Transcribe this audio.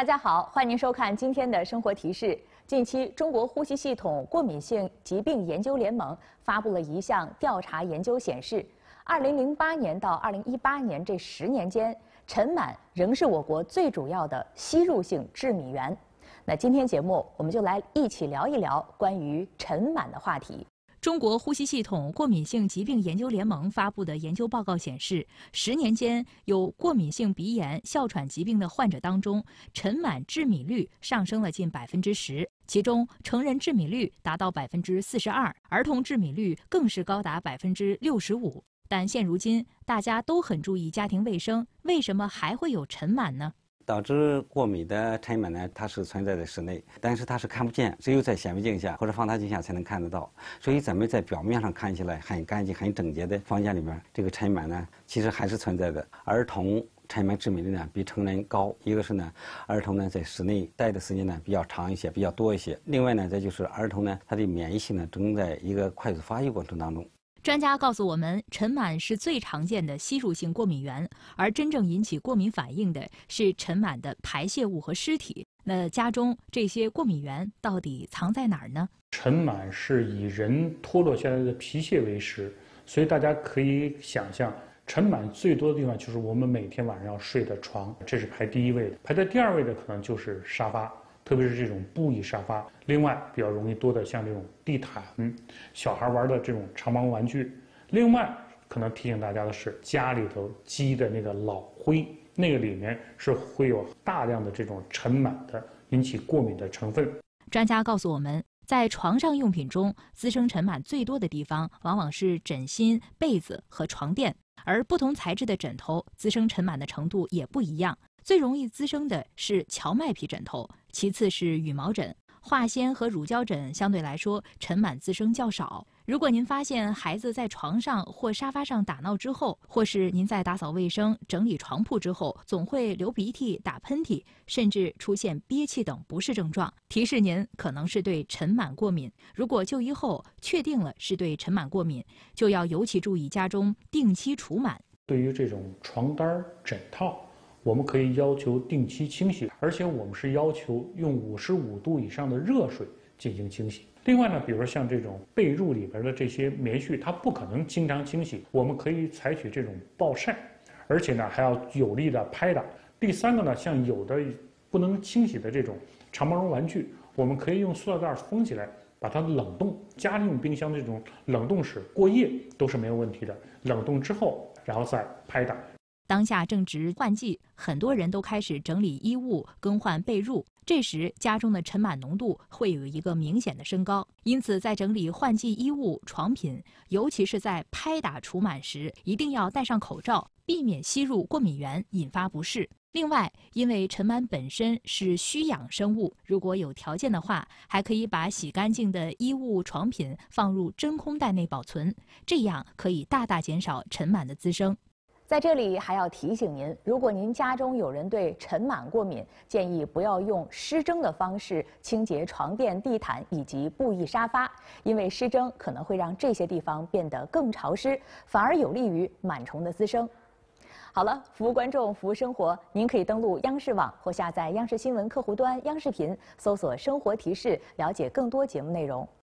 大家好，欢迎您收看今天的生活提示。近期，中国呼吸系统过敏性疾病研究联盟发布了一项调查研究显示，二零零八年到二零一八年这十年间，尘螨仍是我国最主要的吸入性致敏源。那今天节目，我们就来一起聊一聊关于尘螨的话题。中国呼吸系统过敏性疾病研究联盟发布的研究报告显示，十年间有过敏性鼻炎、哮喘疾病的患者当中，尘螨致敏率上升了近百分之十，其中成人致敏率达到百分之四十二，儿童致敏率更是高达百分之六十五。但现如今大家都很注意家庭卫生，为什么还会有尘螨呢？导致过敏的尘螨呢，它是存在在室内，但是它是看不见，只有在显微镜下或者放大镜下才能看得到。所以咱们在表面上看起来很干净、很整洁的房间里面，这个尘螨呢，其实还是存在的。儿童尘螨致敏率呢比成人高，一个是呢，儿童呢在室内待的时间呢比较长一些，比较多一些；另外呢，再就是儿童呢他的免疫系统正在一个快速发育过程当中。专家告诉我们，尘螨是最常见的吸入性过敏原，而真正引起过敏反应的是尘螨的排泄物和尸体。那家中这些过敏源到底藏在哪儿呢？尘螨是以人脱落下来的皮屑为食，所以大家可以想象，尘螨最多的地方就是我们每天晚上要睡的床，这是排第一位的。排在第二位的可能就是沙发。特别是这种布艺沙发，另外比较容易多的像这种地毯、小孩玩的这种长毛玩具，另外可能提醒大家的是，家里头积的那个老灰，那个里面是会有大量的这种尘螨的，引起过敏的成分。专家告诉我们，在床上用品中滋生尘螨最多的地方，往往是枕芯、被子和床垫，而不同材质的枕头滋生尘螨的程度也不一样。最容易滋生的是荞麦皮枕头，其次是羽毛枕，化纤和乳胶枕相对来说尘螨滋生较少。如果您发现孩子在床上或沙发上打闹之后，或是您在打扫卫生、整理床铺之后，总会流鼻涕、打喷嚏，甚至出现憋气等不适症状，提示您可能是对尘螨过敏。如果就医后确定了是对尘螨过敏，就要尤其注意家中定期除螨。对于这种床单、枕套，我们可以要求定期清洗，而且我们是要求用五十五度以上的热水进行清洗。另外呢，比如说像这种被褥里边的这些棉絮，它不可能经常清洗，我们可以采取这种暴晒，而且呢还要有力的拍打。第三个呢，像有的不能清洗的这种长毛绒玩具，我们可以用塑料袋封起来，把它冷冻，家用冰箱这种冷冻室过夜都是没有问题的。冷冻之后，然后再拍打。当下正值换季，很多人都开始整理衣物、更换被褥，这时家中的尘螨浓度会有一个明显的升高。因此，在整理换季衣物、床品，尤其是在拍打除螨时，一定要戴上口罩，避免吸入过敏源，引发不适。另外，因为尘螨本身是需氧生物，如果有条件的话，还可以把洗干净的衣物、床品放入真空袋内保存，这样可以大大减少尘螨的滋生。在这里还要提醒您，如果您家中有人对尘螨过敏，建议不要用湿蒸的方式清洁床垫、地毯以及布艺沙发，因为湿蒸可能会让这些地方变得更潮湿，反而有利于螨虫的滋生。好了，服务观众，服务生活，您可以登录央视网或下载央视新闻客户端、央视频，搜索“生活提示”，了解更多节目内容。